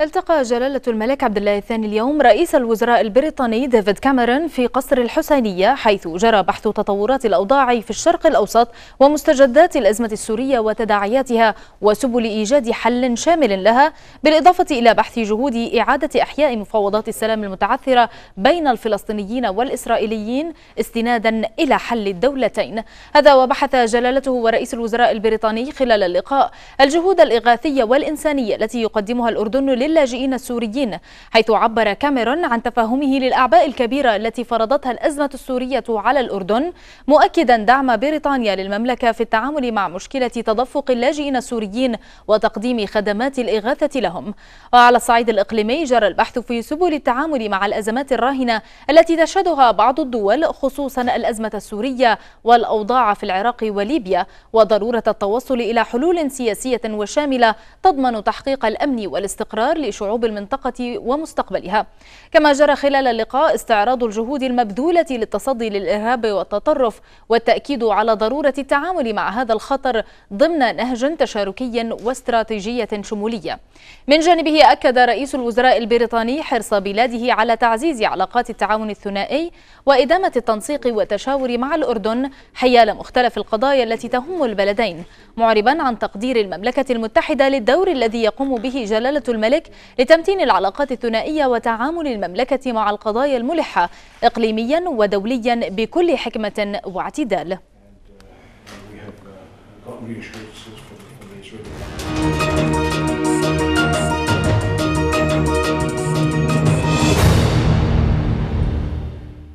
التقى جلالة الملك عبد الله الثاني اليوم رئيس الوزراء البريطاني ديفيد كاميرون في قصر الحسينية حيث جرى بحث تطورات الأوضاع في الشرق الأوسط ومستجدات الأزمة السورية وتداعياتها وسبل إيجاد حل شامل لها بالإضافة إلى بحث جهود إعادة إحياء مفاوضات السلام المتعثرة بين الفلسطينيين والإسرائيليين استنادا إلى حل الدولتين هذا وبحث جلالته ورئيس الوزراء البريطاني خلال اللقاء الجهود الإغاثية والإنسانية التي يقدمها الأردن للاجئين السوريين حيث عبر كاميرون عن تفهمه للأعباء الكبيرة التي فرضتها الأزمة السورية على الأردن مؤكدا دعم بريطانيا للمملكة في التعامل مع مشكلة تدفق اللاجئين السوريين وتقديم خدمات الإغاثة لهم وعلى الصعيد الإقليمي جرى البحث في سبل التعامل مع الأزمات الراهنة التي تشهدها بعض الدول خصوصا الأزمة السورية والأوضاع في العراق وليبيا وضرورة التوصل إلى حلول سياسية وشاملة تضمن تحقيق الأمن والاستقرار لشعوب المنطقة ومستقبلها كما جرى خلال اللقاء استعراض الجهود المبذولة للتصدي للإرهاب والتطرف والتأكيد على ضرورة التعامل مع هذا الخطر ضمن نهج تشاركي واستراتيجية شمولية من جانبه أكد رئيس الوزراء البريطاني حرص بلاده على تعزيز علاقات التعاون الثنائي وإدامة التنسيق والتشاور مع الأردن حيال مختلف القضايا التي تهم البلدين معربا عن تقدير المملكة المتحدة للدور الذي يقوم به جلالة الملك لتمتين العلاقات الثنائية وتعامل المملكة مع القضايا الملحة إقليميا ودوليا بكل حكمة واعتدال.